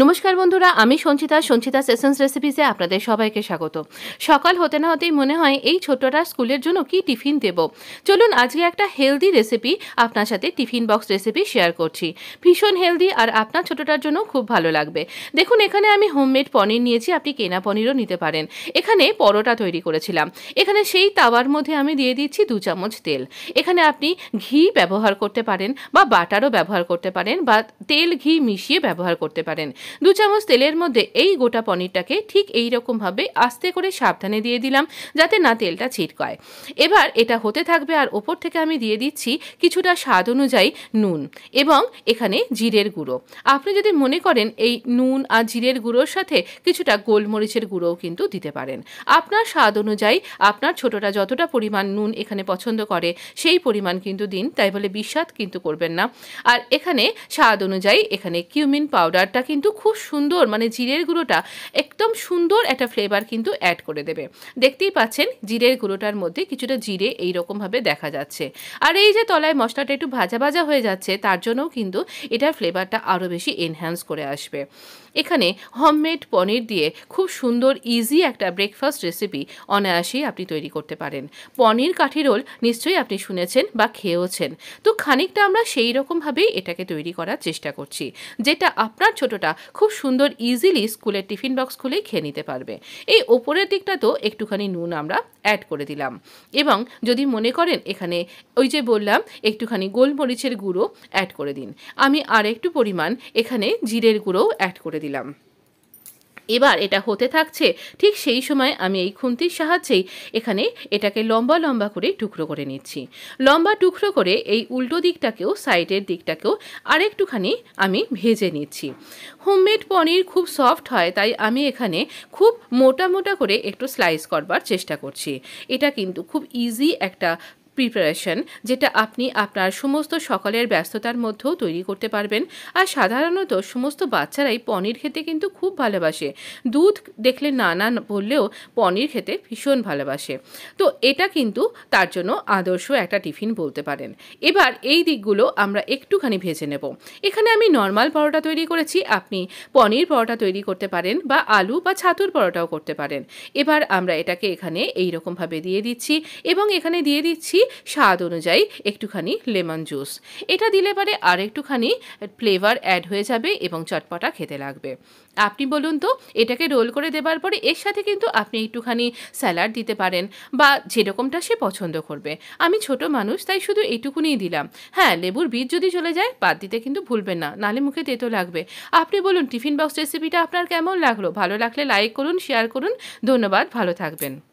নমস্কার বন্ধুরা আমি সঞ্চিতা সঞ্চিতা সেশনস রেসিপিসে আপনাদের সবাইকে স্বাগত সকাল হতে না হতেই মনে হয় এই ছোটটা স্কুলের জন্য কি টিফিন দেব চলুন আজকে একটা হেলদি রেসিপি আপনার সাথে টিফিন বক্স রেসিপি শেয়ার করছি ভীষণ হেলদি আর আপনার ছোটটার জন্য খুব ভালো লাগবে দেখুন এখানে আমি হোমমেড পনির নিয়েছি আপনি কেনা পনিরও নিতে পারেন এখানে পরোটা তৈরি করেছিলাম এখানে সেই তাওয়ার মধ্যে আমি দিয়ে দিচ্ছি দু চামচ তেল এখানে আপনি ঘি ব্যবহার করতে পারেন বা বাটারও ব্যবহার করতে পারেন বা তেল ঘি মিশিয়ে ব্যবহার করতে পারেন দু চামচ তেলের মধ্যে এই গোটা পনিরটাকে ঠিক এই রকমভাবে আস্তে করে সাবধানে দিয়ে দিলাম যাতে না তেলটা ছিটকায় এবার এটা হতে থাকবে আর ওপর থেকে আমি দিয়ে দিচ্ছি কিছুটা স্বাদ অনুযায়ী নুন এবং এখানে জিরের গুঁড়ো আপনি যদি মনে করেন এই নুন আর জিরের গুঁড়োর সাথে কিছুটা গোলমরিচের গুঁড়োও কিন্তু দিতে পারেন আপনার স্বাদ অনুযায়ী আপনার ছোটটা যতটা পরিমাণ নুন এখানে পছন্দ করে সেই পরিমাণ কিন্তু দিন তাই বলে বিস্বাদ কিন্তু করবেন না আর এখানে স্বাদ অনুযায়ী এখানে কিউমিন পাউডারটা কিন্তু খুব সুন্দর মানে জিরের গুঁড়োটা একদম সুন্দর একটা ফ্লেভার কিন্তু অ্যাড করে দেবে দেখতেই পাচ্ছেন জিরের গুঁড়োটার মধ্যে কিছুটা জিরে এই রকমভাবে দেখা যাচ্ছে আর এই যে তলায় মশলাটা একটু ভাজা ভাজা হয়ে যাচ্ছে তার জন্যও কিন্তু এটার ফ্লেভারটা আরও বেশি এনহ্যান্স করে আসবে এখানে হোমমেড পনির দিয়ে খুব সুন্দর ইজি একটা ব্রেকফাস্ট রেসিপি অনায়াসেই আপনি তৈরি করতে পারেন পনির কাঠি রোল নিশ্চয়ই আপনি শুনেছেন বা খেয়েওছেন তো খানিকটা আমরা সেই রকমভাবেই এটাকে তৈরি করার চেষ্টা করছি যেটা আপনার ছোটটা খুব সুন্দর ইজিলি স্কুলের টিফিন বক্স খুলেই খেয়ে নিতে পারবে এই ওপরের দিকটা তো একটুখানি নুন আমরা অ্যাড করে দিলাম এবং যদি মনে করেন এখানে ওই যে বললাম একটুখানি গোলমরিচের গুঁড়ো অ্যাড করে দিন আমি আর একটু পরিমাণ এখানে জিরের গুঁড়োও অ্যাড করে দিলাম এবার এটা হতে থাকছে ঠিক সেই সময় আমি এই খুন্তির সাহায্যেই এখানে এটাকে লম্বা লম্বা করে টুকরো করে নিচ্ছি লম্বা টুকরো করে এই উল্টো দিকটাকেও সাইডের দিকটাকেও আরেকটুখানি আমি ভেজে নিচ্ছি হোমমেড পনির খুব সফট হয় তাই আমি এখানে খুব মোটা মোটা করে একটু স্লাইস করবার চেষ্টা করছি এটা কিন্তু খুব ইজি একটা প্রিপারেশন যেটা আপনি আপনার সমস্ত সকালের ব্যস্ততার মধ্যেও তৈরি করতে পারবেন আর সাধারণত সমস্ত বাচ্চারাই পনির খেতে কিন্তু খুব ভালোবাসে দুধ দেখলে নানা বললেও পনির খেতে ভীষণ ভালোবাসে তো এটা কিন্তু তার জন্য আদর্শ একটা টিফিন বলতে পারেন এবার এই দিকগুলো আমরা একটুখানি ভেজে নেব এখানে আমি নর্মাল পরোটা তৈরি করেছি আপনি পনির পরোটা তৈরি করতে পারেন বা আলু বা ছাতুর পরোটাও করতে পারেন এবার আমরা এটাকে এখানে এই দিয়ে দিচ্ছি এবং এখানে দিয়ে দিচ্ছি স্বাদ অনুযায়ী একটুখানি লেমন জুস এটা দিলে পারে আর একটুখানি ফ্লেভার অ্যাড হয়ে যাবে এবং চটপটা খেতে লাগবে আপনি বলুন তো এটাকে রোল করে দেবার পরে এর সাথে কিন্তু আপনি একটুখানি স্যালাড দিতে পারেন বা যেরকমটা সে পছন্দ করবে আমি ছোট মানুষ তাই শুধু এইটুকুনিই দিলাম হ্যাঁ লেবুর বীজ যদি চলে যায় বাদ দিতে কিন্তু ভুলবেন না নালে মুখে তেতো লাগবে আপনি বলুন টিফিন বক্স রেসিপিটা আপনার কেমন লাগলো ভালো লাগলে লাইক করুন শেয়ার করুন ধন্যবাদ ভালো থাকবেন